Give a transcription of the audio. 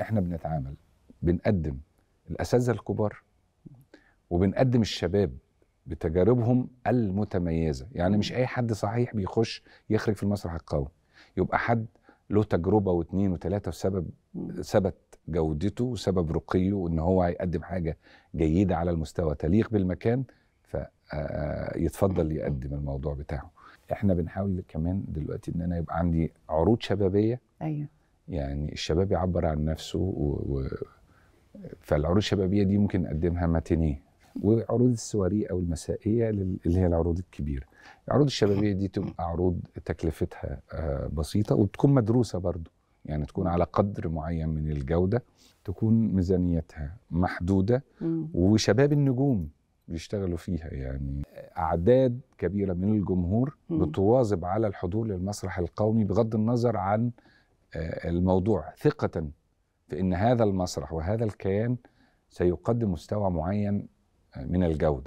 احنا بنتعامل بنقدم الاساتذه الكبار وبنقدم الشباب بتجاربهم المتميزه يعني مش اي حد صحيح بيخش يخرج في المسرح القومي يبقى حد له تجربه واثنين وثلاثه وسبب ثبت جودته وسبب رقيه ان هو هيقدم حاجه جيده على المستوى تليق بالمكان فيتفضل آه، آه، يقدم الموضوع بتاعه احنا بنحاول كمان دلوقتي ان انا يبقى عندي عروض شبابيه ايوه يعني الشباب يعبر عن نفسه و... و... فالعروض الشبابيه دي ممكن نقدمها ماتينيه وعروض السواري او المسائيه اللي هي العروض الكبيره العروض الشبابيه دي تبقى عروض تكلفتها آه، بسيطه وتكون مدروسه برضو يعني تكون على قدر معين من الجوده تكون ميزانيتها محدوده وشباب النجوم بيشتغلوا فيها يعني اعداد كبيره من الجمهور بتواظب على الحضور للمسرح القومي بغض النظر عن آه، الموضوع ثقة في أن هذا المسرح وهذا الكيان سيقدم مستوى معين آه، من الجودة